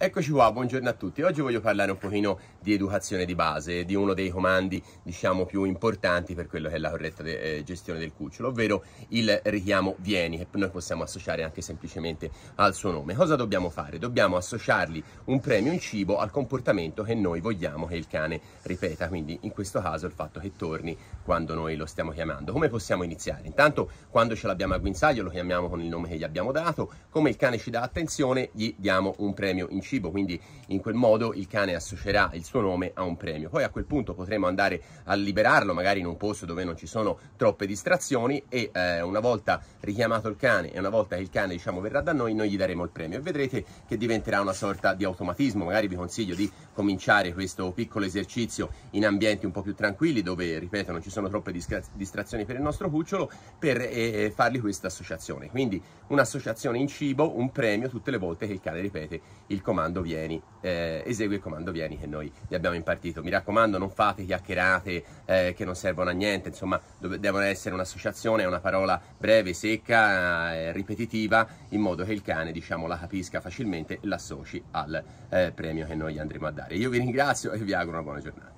Eccoci qua, buongiorno a tutti. Oggi voglio parlare un pochino di educazione di base, di uno dei comandi, diciamo, più importanti per quello che è la corretta de eh, gestione del cucciolo, ovvero il richiamo vieni, che noi possiamo associare anche semplicemente al suo nome. Cosa dobbiamo fare? Dobbiamo associargli un premio in cibo al comportamento che noi vogliamo che il cane ripeta, quindi in questo caso il fatto che torni quando noi lo stiamo chiamando. Come possiamo iniziare? Intanto, quando ce l'abbiamo a guinzaglio, lo chiamiamo con il nome che gli abbiamo dato, come il cane ci dà attenzione, gli diamo un premio in cibo cibo, quindi in quel modo il cane associerà il suo nome a un premio. Poi a quel punto potremo andare a liberarlo, magari in un posto dove non ci sono troppe distrazioni e eh, una volta richiamato il cane e una volta che il cane diciamo verrà da noi, noi gli daremo il premio e vedrete che diventerà una sorta di automatismo. Magari vi consiglio di cominciare questo piccolo esercizio in ambienti un po' più tranquilli dove, ripeto, non ci sono troppe distrazioni per il nostro cucciolo per eh, eh, fargli questa associazione. Quindi un'associazione in cibo, un premio tutte le volte che il cane ripete il comando comando vieni, eh, esegui il comando vieni che noi gli abbiamo impartito. Mi raccomando, non fate chiacchierate eh, che non servono a niente, insomma, dove, devono essere un'associazione, una parola breve, secca, eh, ripetitiva, in modo che il cane, diciamo, la capisca facilmente e l'associ al eh, premio che noi gli andremo a dare. Io vi ringrazio e vi auguro una buona giornata.